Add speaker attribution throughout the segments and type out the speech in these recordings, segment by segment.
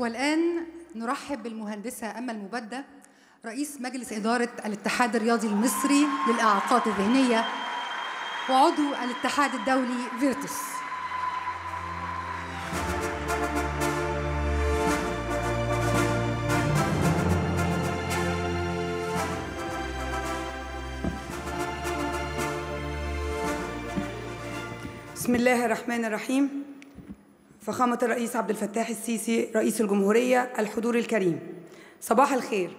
Speaker 1: والآن نرحب بالمهندسة أمل مبدة رئيس مجلس إدارة الاتحاد الرياضي المصري للإعاقات الذهنية وعضو الاتحاد الدولي فيرتوس بسم الله الرحمن الرحيم فخامة الرئيس عبد الفتاح السيسي رئيس الجمهورية الحضور الكريم صباح الخير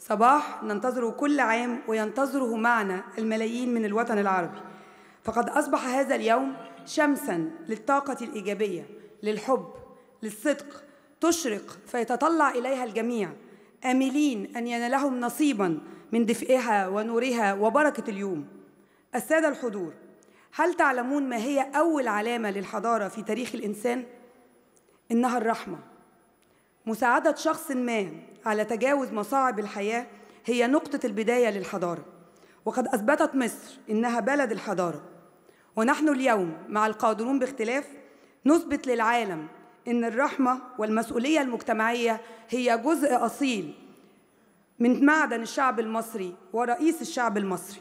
Speaker 1: صباح ننتظره كل عام وينتظره معنا الملايين من الوطن العربي فقد أصبح هذا اليوم شمسا للطاقة الإيجابية للحب للصدق تشرق فيتطلع إليها الجميع آملين أن ينالهم نصيبا من دفئها ونورها وبركة اليوم السادة الحضور هل تعلمون ما هي أول علامة للحضارة في تاريخ الإنسان؟ إنها الرحمة مساعدة شخص ما على تجاوز مصاعب الحياة هي نقطة البداية للحضارة وقد أثبتت مصر إنها بلد الحضارة ونحن اليوم مع القادرون باختلاف نثبت للعالم إن الرحمة والمسؤولية المجتمعية هي جزء أصيل من معدن الشعب المصري ورئيس الشعب المصري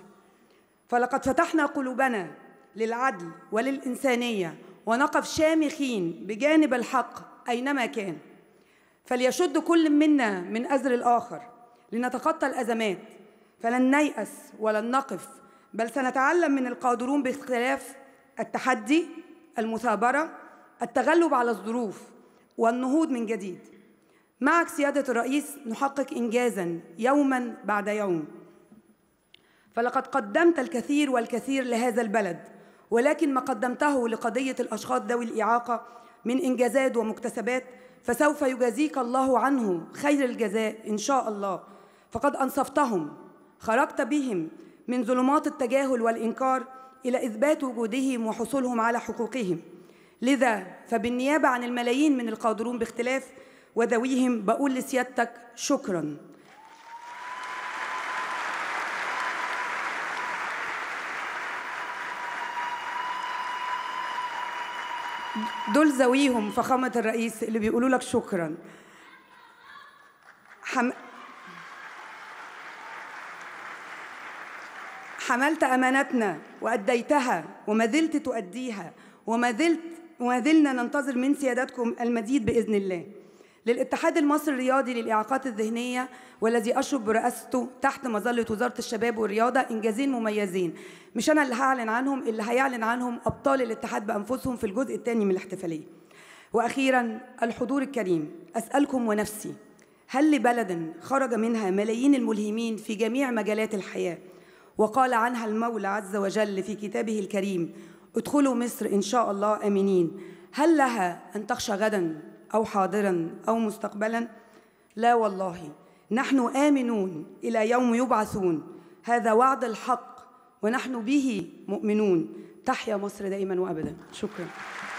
Speaker 1: فلقد فتحنا قلوبنا للعدل وللإنسانية ونقف شامخين بجانب الحق أينما كان فليشد كل منا من أزر الآخر لنتخطى الأزمات فلن نيأس ولن نقف بل سنتعلم من القادرون باختلاف التحدي المثابرة التغلب على الظروف والنهوض من جديد معك سيادة الرئيس نحقق إنجازا يوما بعد يوم فلقد قدمت الكثير والكثير لهذا البلد ولكن ما قدمته لقضية الأشخاص ذوي الإعاقة من إنجازات ومكتسبات فسوف يجازيك الله عنه خير الجزاء إن شاء الله فقد أنصفتهم خرجت بهم من ظلمات التجاهل والإنكار إلى إثبات وجودهم وحصولهم على حقوقهم لذا فبالنيابة عن الملايين من القادرون باختلاف وذويهم بقول لسيادتك شكراً دول زويهم فخامة الرئيس اللي بيقولوا لك شكرا حم... حملت أمانتنا وأديتها وما زلت تؤديها وما زلت وما زلنا ننتظر من سيادتكم المزيد بإذن الله للاتحاد المصري الرياضي للإعاقات الذهنية والذي أشرف برئاسته تحت مظلة وزارة الشباب والرياضة إنجازين مميزين مش أنا اللي هعلن عنهم اللي هيعلن عنهم أبطال الاتحاد بأنفسهم في الجزء الثاني من الاحتفالية وأخيرا الحضور الكريم أسألكم ونفسي هل لبلد خرج منها ملايين الملهمين في جميع مجالات الحياة وقال عنها المولى عز وجل في كتابه الكريم ادخلوا مصر إن شاء الله آمنين هل لها أن تخشى غدا أو حاضرا أو مستقبلا لا والله نحن آمنون إلى يوم يبعثون هذا وعد الحق ونحن به مؤمنون تحيا مصر دائما وأبدا شكرا